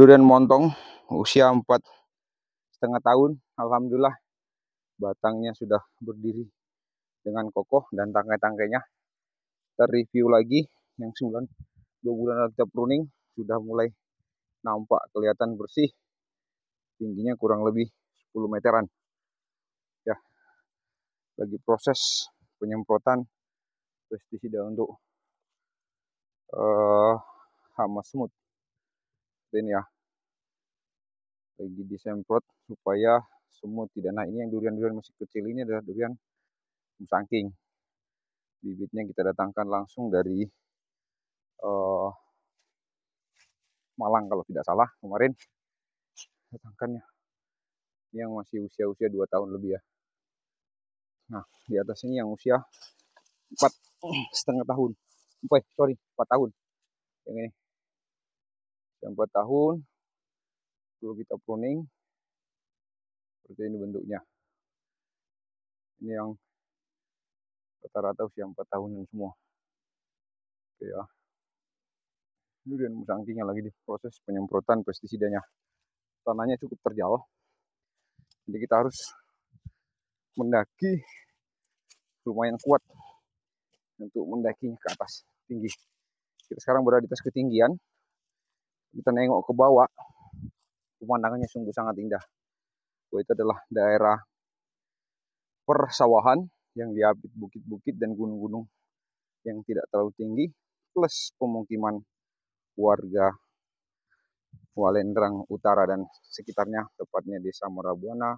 durian montong usia empat setengah tahun Alhamdulillah batangnya sudah berdiri dengan kokoh dan tangkai-tangkainya terreview lagi yang sembilan dua bulan ada pruning sudah mulai nampak kelihatan bersih tingginya kurang lebih 10 meteran ya lagi proses penyemprotan pestisida untuk uh, eh, hama semut ini ya lagi disemprot supaya semua tidak nah ini yang durian-durian masih kecil ini adalah durian musangking bibitnya kita datangkan langsung dari uh, Malang kalau tidak salah kemarin datangkannya ini yang masih usia-usia 2 tahun lebih ya nah di atas ini yang usia empat setengah tahun empat sorry empat tahun yang ini yang 4 tahun perlu kita pruning. Seperti ini bentuknya. Ini yang rata-rata usia 4 tahunan semua. Oke ya. Ini dan musangking yang lagi diproses penyemprotan pestisidanya. Tanahnya cukup terjal. Jadi kita harus mendaki lumayan kuat untuk mendaki ke atas tinggi. Kita sekarang berada di atas ketinggian kita nengok ke bawah, pemandangannya sungguh sangat indah. Bahwa itu adalah daerah persawahan yang diapit bukit-bukit dan gunung-gunung yang tidak terlalu tinggi, plus pemukiman warga Walendrang Utara dan sekitarnya, tepatnya Desa Morabuana,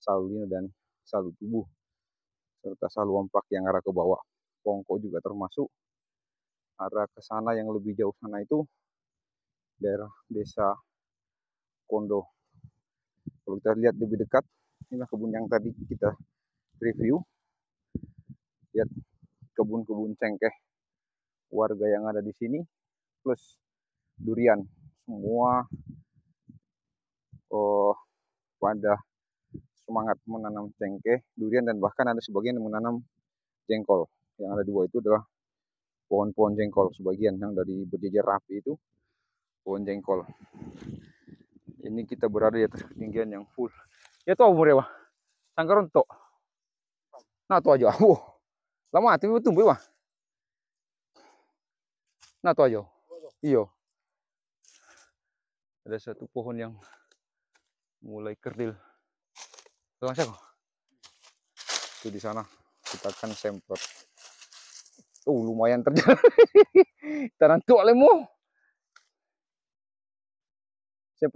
Salulino dan Salutubu, serta Saluampak yang arah ke bawah. Pongko juga termasuk arah ke sana yang lebih jauh sana itu daerah desa Kondo. Kalau kita lihat lebih dekat, inilah kebun yang tadi kita review. Lihat kebun-kebun cengkeh warga yang ada di sini, plus durian. Semua oh, pada semangat menanam cengkeh, durian, dan bahkan ada sebagian yang menanam jengkol. Yang ada di bawah itu adalah pohon-pohon jengkol sebagian yang dari berjejer rapi itu pohon jengkol ini kita berada di atas ketinggian yang full ya tuh umurnya wah sangkaron untuk. nah tuh aja wow lama hati nah, itu tumbuh wah nah tuh aja iyo ada satu pohon yang mulai kerdil Tuh kok itu di sana kita akan semprot tuh lumayan terjal Tanah tua lemu saya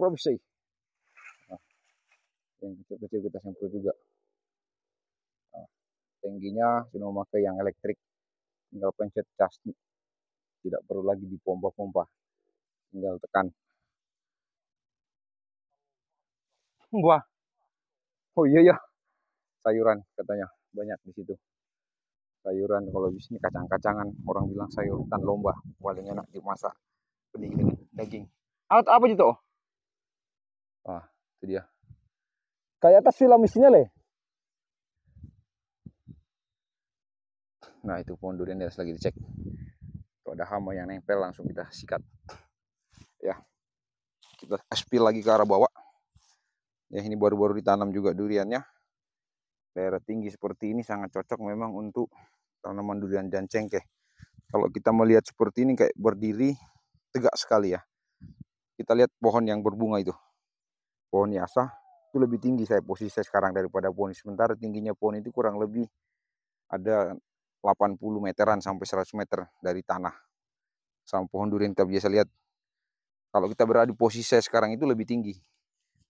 nah, yang kecil-kecil kita semprot juga nah, tingginya sudah memakai yang elektrik tinggal pencet cas tidak perlu lagi dipompa-pompa tinggal tekan buah oh iya ya sayuran katanya banyak di situ sayuran kalau di sini kacang-kacangan orang bilang sayur hutan lomba paling enak dimasak benih dengan daging alat apa itu Ah, itu dia. Kayak atas film isinya, leh. Nah, itu pohon durian yang lagi dicek. Kalau ada hama yang nempel langsung kita sikat. Ya. Kita aspil lagi ke arah bawah. Ya, ini baru-baru ditanam juga duriannya. Daerah tinggi seperti ini sangat cocok memang untuk tanaman durian dan cengkeh. Kalau kita melihat seperti ini kayak berdiri tegak sekali ya. Kita lihat pohon yang berbunga itu pohon yasah itu lebih tinggi saya posisi saya sekarang daripada pohon sementara tingginya pohon itu kurang lebih ada 80 meteran sampai 100 meter dari tanah sama pohon durian kita biasa lihat kalau kita berada di posisi saya sekarang itu lebih tinggi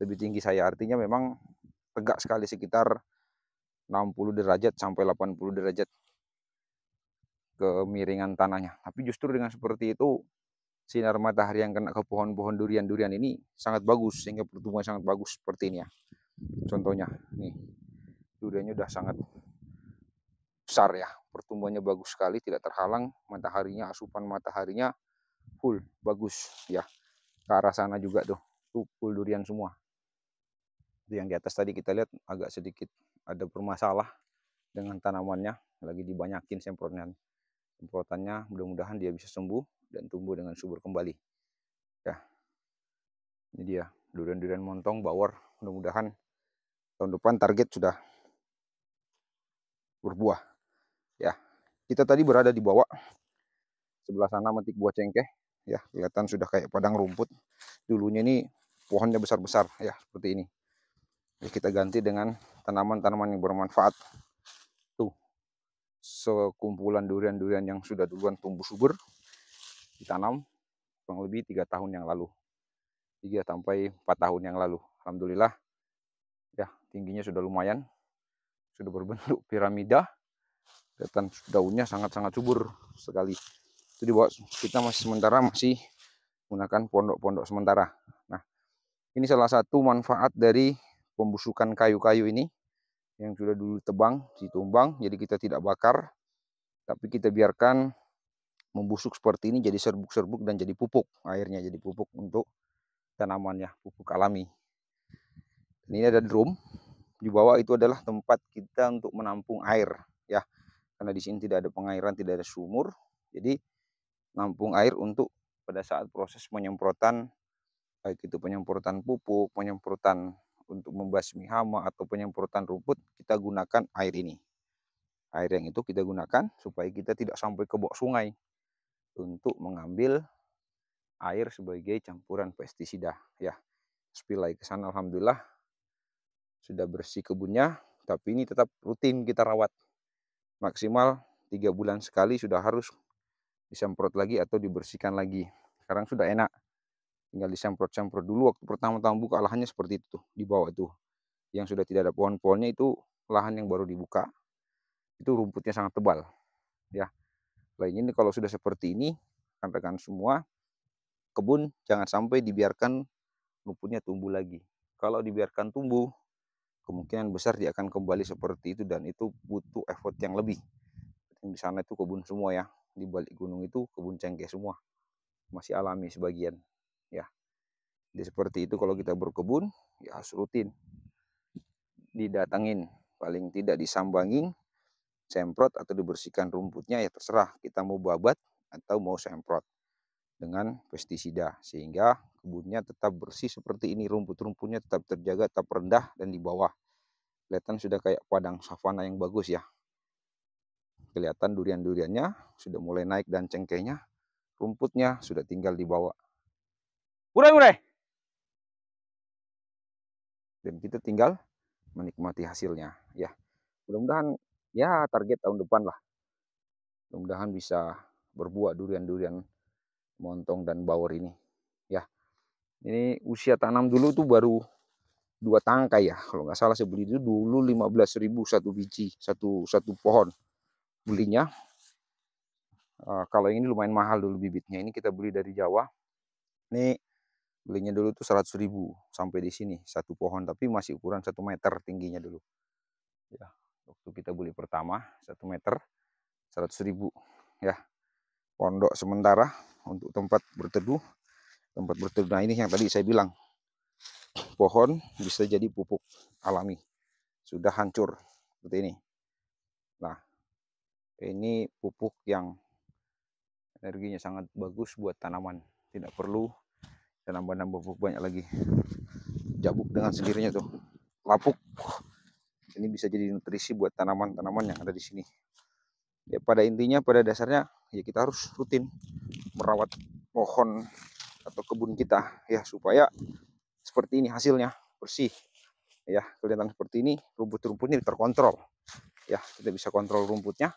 lebih tinggi saya artinya memang tegak sekali sekitar 60 derajat sampai 80 derajat kemiringan tanahnya tapi justru dengan seperti itu sinar matahari yang kena ke pohon-pohon durian-durian ini sangat bagus sehingga pertumbuhan sangat bagus seperti ini ya. Contohnya nih duriannya udah sangat besar ya, pertumbuhannya bagus sekali, tidak terhalang mataharinya, asupan mataharinya full bagus ya. Ke arah sana juga tuh, tuh full durian semua. Itu yang di atas tadi kita lihat agak sedikit ada permasalah dengan tanamannya, lagi dibanyakin semprotnya. Semprotannya mudah-mudahan dia bisa sembuh dan tumbuh dengan subur kembali. Ya. Ini dia, durian-durian montong bawor. Mudah-mudahan tahun depan target sudah berbuah. Ya. Kita tadi berada di bawah sebelah sana metik buah cengkeh ya, kelihatan sudah kayak padang rumput. Dulunya ini pohonnya besar-besar ya, seperti ini. Ya, kita ganti dengan tanaman-tanaman yang bermanfaat. Tuh, sekumpulan durian-durian yang sudah duluan tumbuh subur ditanam kurang lebih tiga tahun yang lalu. tiga sampai empat tahun yang lalu. Alhamdulillah ya tingginya sudah lumayan. Sudah berbentuk piramida. Kelihatan daunnya sangat-sangat subur sekali. Itu dibawa kita masih sementara masih menggunakan pondok-pondok sementara. Nah, ini salah satu manfaat dari pembusukan kayu-kayu ini yang sudah dulu tebang, ditumbang, jadi kita tidak bakar, tapi kita biarkan membusuk seperti ini jadi serbuk-serbuk dan jadi pupuk. Airnya jadi pupuk untuk tanamannya, pupuk alami. ini ada drum. Di bawah itu adalah tempat kita untuk menampung air, ya. Karena di sini tidak ada pengairan, tidak ada sumur. Jadi nampung air untuk pada saat proses penyemprotan baik itu penyemprotan pupuk, penyemprotan untuk membasmi hama atau penyemprotan rumput, kita gunakan air ini. Air yang itu kita gunakan supaya kita tidak sampai ke bok sungai untuk mengambil air sebagai campuran pestisida ya spilai ke sana alhamdulillah sudah bersih kebunnya tapi ini tetap rutin kita rawat maksimal tiga bulan sekali sudah harus disemprot lagi atau dibersihkan lagi sekarang sudah enak tinggal disemprot-semprot dulu waktu pertama-tama buka lahannya seperti itu di bawah itu yang sudah tidak ada pohon-pohonnya itu lahan yang baru dibuka itu rumputnya sangat tebal ya lainnya ini kalau sudah seperti ini rekan-rekan semua kebun jangan sampai dibiarkan rumputnya tumbuh lagi kalau dibiarkan tumbuh kemungkinan besar dia akan kembali seperti itu dan itu butuh effort yang lebih yang di sana itu kebun semua ya di balik gunung itu kebun cengkeh semua masih alami sebagian ya jadi seperti itu kalau kita berkebun ya harus rutin didatangin paling tidak disambangin semprot atau dibersihkan rumputnya ya terserah kita mau babat atau mau semprot dengan pestisida sehingga kebunnya tetap bersih seperti ini rumput-rumputnya tetap terjaga tetap rendah dan di bawah kelihatan sudah kayak padang savana yang bagus ya kelihatan durian-duriannya sudah mulai naik dan cengkehnya rumputnya sudah tinggal di bawah mulai-mulai dan kita tinggal menikmati hasilnya ya mudah-mudahan ya target tahun depan lah. Mudah-mudahan bisa berbuah durian-durian montong dan bawor ini. Ya, ini usia tanam dulu tuh baru dua tangkai ya. Kalau nggak salah saya beli itu dulu 15.000 satu biji, satu satu pohon belinya. Uh, kalau ini lumayan mahal dulu bibitnya. Ini kita beli dari Jawa. Ini belinya dulu tuh ribu sampai di sini satu pohon, tapi masih ukuran satu meter tingginya dulu. Ya, waktu kita beli pertama satu meter seratus ribu ya pondok sementara untuk tempat berteduh tempat berteduh nah ini yang tadi saya bilang pohon bisa jadi pupuk alami sudah hancur seperti ini nah ini pupuk yang energinya sangat bagus buat tanaman tidak perlu tanaman nambah pupuk banyak lagi jabuk dengan sendirinya tuh lapuk ini bisa jadi nutrisi buat tanaman-tanaman yang ada di sini ya pada intinya pada dasarnya ya kita harus rutin merawat pohon atau kebun kita ya supaya seperti ini hasilnya bersih ya kelihatan seperti ini rumput-rumputnya terkontrol ya kita bisa kontrol rumputnya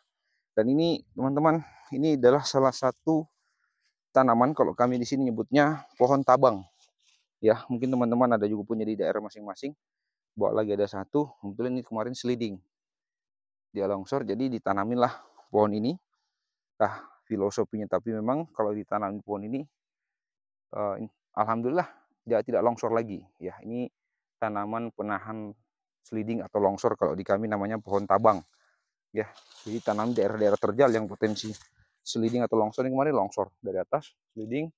dan ini teman-teman ini adalah salah satu tanaman kalau kami di sini nyebutnya pohon tabang ya mungkin teman-teman ada juga punya di daerah masing-masing bawa lagi ada satu kebetulan ini kemarin sliding dia longsor jadi ditanamin lah pohon ini nah filosofinya tapi memang kalau ditanamin pohon ini eh, alhamdulillah dia tidak longsor lagi ya ini tanaman penahan sliding atau longsor kalau di kami namanya pohon tabang ya jadi tanam daerah-daerah terjal yang potensi sliding atau longsor ini kemarin longsor dari atas sliding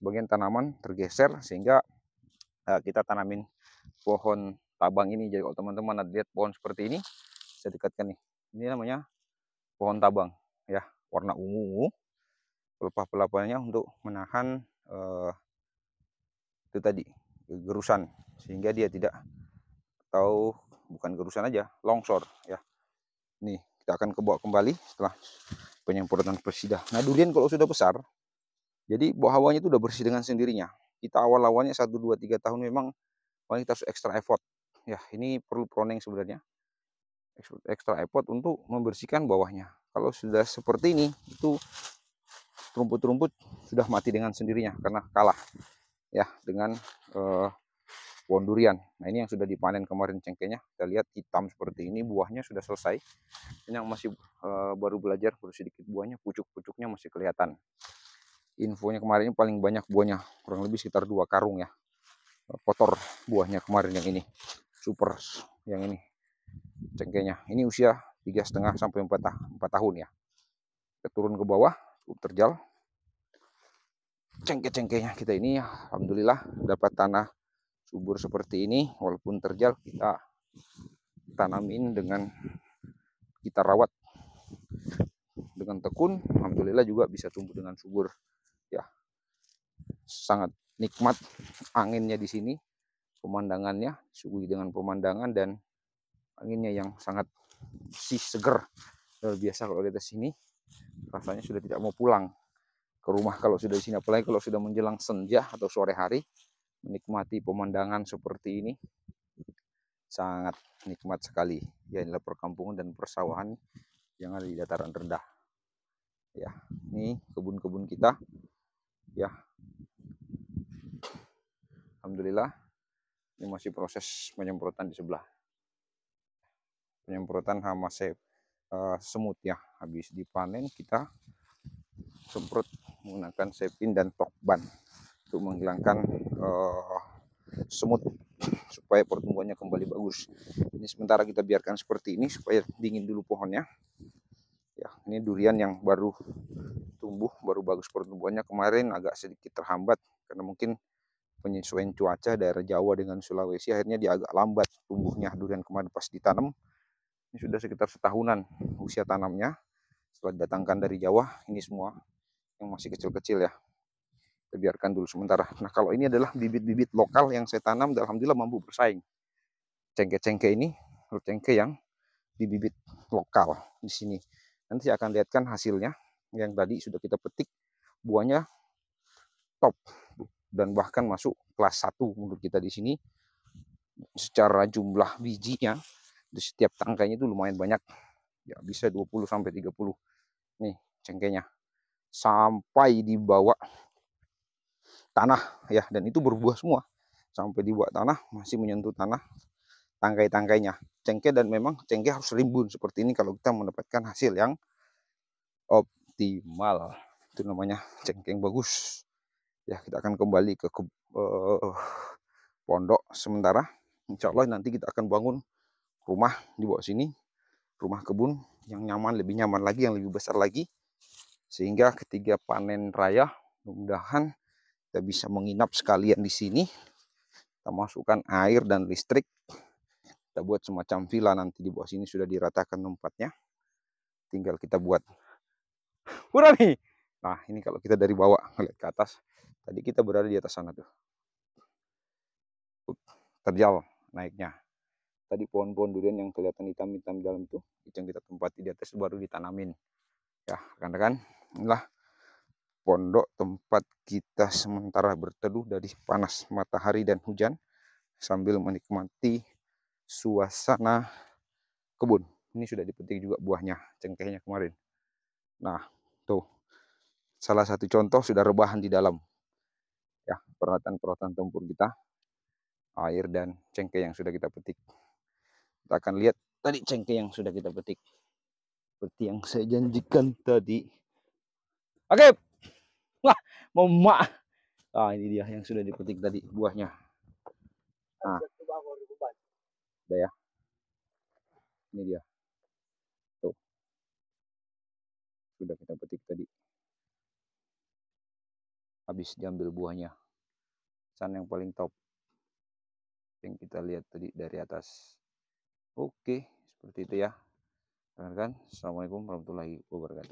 sebagian tanaman tergeser sehingga eh, kita tanamin pohon tabang ini. Jadi kalau teman-teman lihat pohon seperti ini, saya dekatkan nih. Ini namanya pohon tabang ya, warna ungu pelepah pelapanya untuk menahan eh, itu tadi gerusan sehingga dia tidak tahu bukan gerusan aja, longsor ya. Nih, kita akan kebawa kembali setelah penyemprotan persida. Nah, durian kalau sudah besar, jadi buah hawanya itu udah bersih dengan sendirinya. Kita awal-awalnya satu dua tiga tahun memang paling kita harus ekstra effort ya ini perlu proneng sebenarnya ekstra effort untuk membersihkan bawahnya kalau sudah seperti ini itu rumput-rumput sudah mati dengan sendirinya karena kalah ya dengan eh, pohon durian nah ini yang sudah dipanen kemarin cengkehnya kita lihat hitam seperti ini buahnya sudah selesai ini yang masih eh, baru belajar baru sedikit buahnya pucuk-pucuknya masih kelihatan infonya kemarin ini paling banyak buahnya kurang lebih sekitar dua karung ya eh, kotor buahnya kemarin yang ini super yang ini cengkehnya ini usia tiga setengah sampai empat empat tahun ya keturun ke bawah cukup terjal cengkeh-cengkehnya kita ini alhamdulillah dapat tanah subur seperti ini walaupun terjal kita tanamin dengan kita rawat dengan tekun alhamdulillah juga bisa tumbuh dengan subur ya sangat nikmat anginnya di sini pemandangannya suguhi dengan pemandangan dan anginnya yang sangat si seger luar biasa kalau di atas sini rasanya sudah tidak mau pulang ke rumah kalau sudah di sini apalagi kalau sudah menjelang senja atau sore hari menikmati pemandangan seperti ini sangat nikmat sekali ya inilah perkampungan dan persawahan yang ada di dataran rendah ya ini kebun-kebun kita ya Alhamdulillah ini masih proses penyemprotan di sebelah. Penyemprotan hama se uh, eh, semut ya. Habis dipanen kita semprot menggunakan sepin dan tokban untuk menghilangkan uh, semut supaya pertumbuhannya kembali bagus. Ini sementara kita biarkan seperti ini supaya dingin dulu pohonnya. Ya, ini durian yang baru tumbuh, baru bagus pertumbuhannya. Kemarin agak sedikit terhambat karena mungkin penyesuaian cuaca daerah Jawa dengan Sulawesi akhirnya dia agak lambat tumbuhnya durian kemarin pas ditanam ini sudah sekitar setahunan usia tanamnya setelah datangkan dari Jawa ini semua yang masih kecil-kecil ya kita biarkan dulu sementara nah kalau ini adalah bibit-bibit lokal yang saya tanam dan alhamdulillah mampu bersaing cengke-cengke ini cengke yang di bibit lokal di sini nanti saya akan lihatkan hasilnya yang tadi sudah kita petik buahnya top dan bahkan masuk kelas 1 menurut kita di sini secara jumlah bijinya di setiap tangkainya itu lumayan banyak ya bisa 20 sampai 30 nih cengkehnya sampai dibawa tanah ya dan itu berbuah semua sampai di tanah masih menyentuh tanah tangkai-tangkainya cengkeh dan memang cengkeh harus rimbun seperti ini kalau kita mendapatkan hasil yang optimal itu namanya cengkeh yang bagus ya kita akan kembali ke, ke uh, eh, pondok sementara insya Allah nanti kita akan bangun rumah di bawah sini rumah kebun yang nyaman lebih nyaman lagi yang lebih besar lagi sehingga ketiga panen raya mudah-mudahan kita bisa menginap sekalian di sini kita masukkan air dan listrik kita buat semacam villa nanti di bawah sini sudah diratakan tempatnya tinggal kita buat nih Nah, ini kalau kita dari bawah ngeliat ke atas Tadi kita berada di atas sana tuh. Terjal naiknya. Tadi pohon-pohon durian yang kelihatan hitam-hitam dalam tuh itu yang kita tempati di atas baru ditanamin. Ya, rekan-rekan, inilah pondok tempat kita sementara berteduh dari panas matahari dan hujan sambil menikmati suasana kebun. Ini sudah dipetik juga buahnya, cengkehnya kemarin. Nah, tuh. Salah satu contoh sudah rebahan di dalam ya peralatan-peralatan tempur kita air dan cengkeh yang sudah kita petik kita akan lihat tadi cengkeh yang sudah kita petik seperti yang saya janjikan tadi oke wah mak ah ini dia yang sudah dipetik tadi buahnya nah udah ya ini dia tuh sudah kita petik tadi habis diambil buahnya san yang paling top yang kita lihat tadi dari atas oke seperti itu ya rekan-rekan assalamualaikum warahmatullahi wabarakatuh